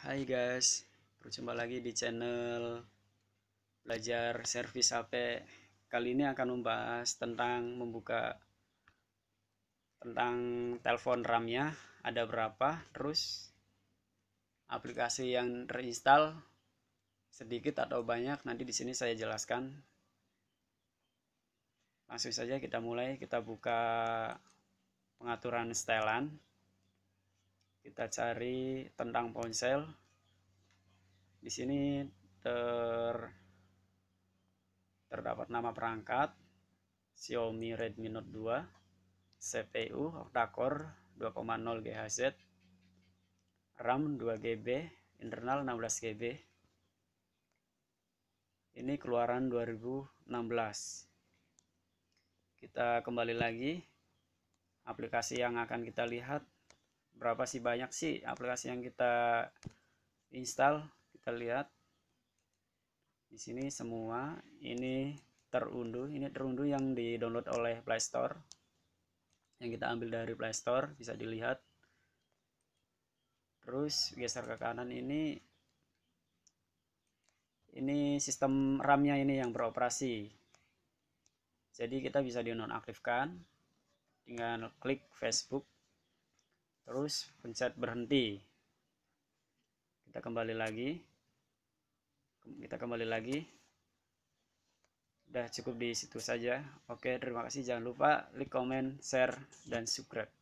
Hai guys, berjumpa lagi di channel belajar servis HP. Kali ini akan membahas tentang membuka tentang telepon RAM-nya, ada berapa, terus aplikasi yang terinstall sedikit atau banyak nanti di sini saya jelaskan. Langsung saja kita mulai, kita buka pengaturan setelan kita cari tentang ponsel di sini ter terdapat nama perangkat Xiaomi Redmi Note 2 CPU octa-core 2,0 GHz RAM 2 GB internal 16 GB ini keluaran 2016 kita kembali lagi aplikasi yang akan kita lihat berapa sih banyak sih aplikasi yang kita install kita lihat di sini semua ini terunduh ini terunduh yang di download oleh Play Store yang kita ambil dari Play Store bisa dilihat terus geser ke kanan ini ini sistem RAM-nya ini yang beroperasi jadi kita bisa dinonaktifkan dengan klik Facebook terus pencet berhenti kita kembali lagi kita kembali lagi udah cukup di situ saja oke terima kasih jangan lupa like comment share dan subscribe